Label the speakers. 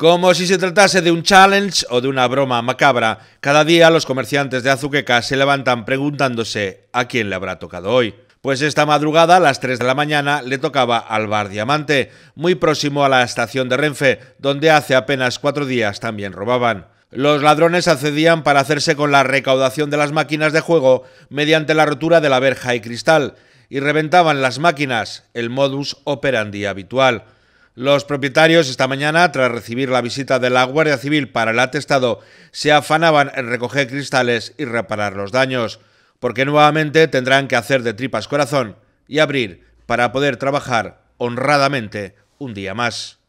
Speaker 1: Como si se tratase de un challenge o de una broma macabra, cada día los comerciantes de azuqueca se levantan preguntándose a quién le habrá tocado hoy. Pues esta madrugada, a las 3 de la mañana, le tocaba al bar Diamante, muy próximo a la estación de Renfe, donde hace apenas cuatro días también robaban. Los ladrones accedían para hacerse con la recaudación de las máquinas de juego mediante la rotura de la verja y cristal, y reventaban las máquinas, el modus operandi habitual. Los propietarios esta mañana, tras recibir la visita de la Guardia Civil para el atestado, se afanaban en recoger cristales y reparar los daños, porque nuevamente tendrán que hacer de tripas corazón y abrir para poder trabajar honradamente un día más.